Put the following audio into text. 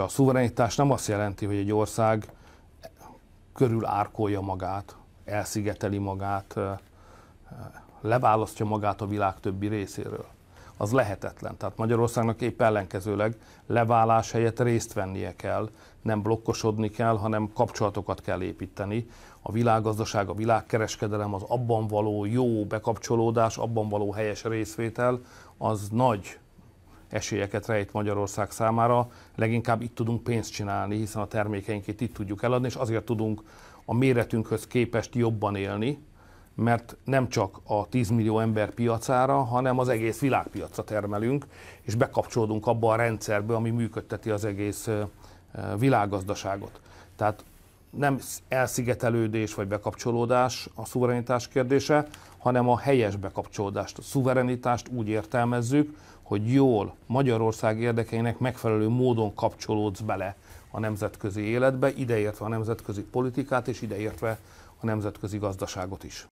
A szuverenitás nem azt jelenti, hogy egy ország körül árkolja magát, elszigeteli magát, leválasztja magát a világ többi részéről. Az lehetetlen. Tehát Magyarországnak épp ellenkezőleg leválás helyett részt vennie kell, nem blokkosodni kell, hanem kapcsolatokat kell építeni. A világgazdaság, a világkereskedelem, az abban való jó bekapcsolódás, abban való helyes részvétel, az nagy esélyeket rejt Magyarország számára. Leginkább itt tudunk pénzt csinálni, hiszen a termékeinket itt tudjuk eladni, és azért tudunk a méretünkhöz képest jobban élni, mert nem csak a 10 millió ember piacára, hanem az egész világpiacra termelünk, és bekapcsolódunk abba a rendszerbe, ami működteti az egész világgazdaságot. Tehát nem elszigetelődés vagy bekapcsolódás a szuverenitás kérdése, hanem a helyes bekapcsolódást. A szuverenitást úgy értelmezzük, hogy jól Magyarország érdekeinek megfelelő módon kapcsolódsz bele a nemzetközi életbe, ideértve a nemzetközi politikát és ideértve a nemzetközi gazdaságot is.